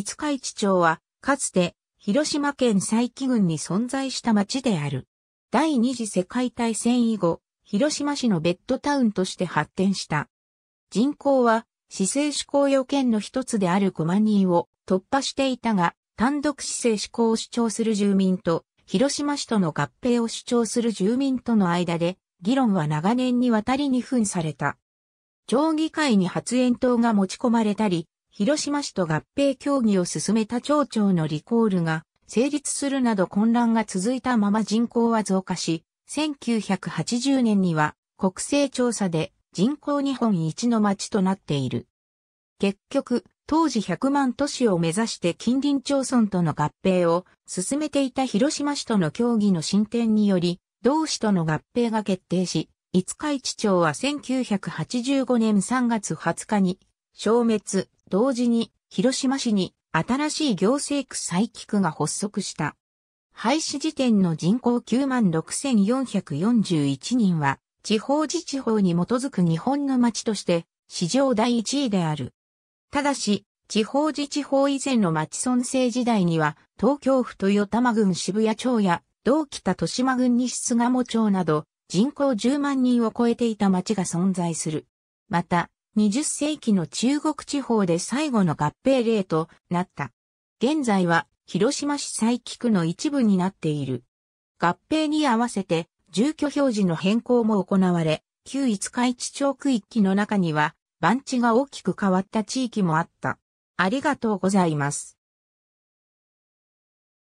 五日市町は、かつて、広島県佐伯郡に存在した町である。第二次世界大戦以後、広島市のベッドタウンとして発展した。人口は、市政志向要見の一つである5万人を突破していたが、単独市政志向を主張する住民と、広島市との合併を主張する住民との間で、議論は長年にわたりに分された。町議会に発煙筒が持ち込まれたり、広島市と合併協議を進めた町長のリコールが成立するなど混乱が続いたまま人口は増加し、1980年には国勢調査で人口日本一の町となっている。結局、当時100万都市を目指して近隣町村との合併を進めていた広島市との協議の進展により、同市との合併が決定し、五日市町は1985年3月20日に消滅、同時に広島市に新しい行政区再帰区が発足した。廃止時点の人口96,441人は、地方自治法に基づく日本の町として、史上第1位である。ただし、地方自治法以前の町村政時代には、東京府豊玉郡渋谷町や、同北豊島郡西菅鴨町など、人口10万人を超えていた町が存在する。また、20世紀の中国地方で最後の合併例となった。現在は広島市西伯区の一部になっている。合併に合わせて住居表示の変更も行われ、旧五日市町区域の中には番地が大きく変わった地域もあった。ありがとうございます。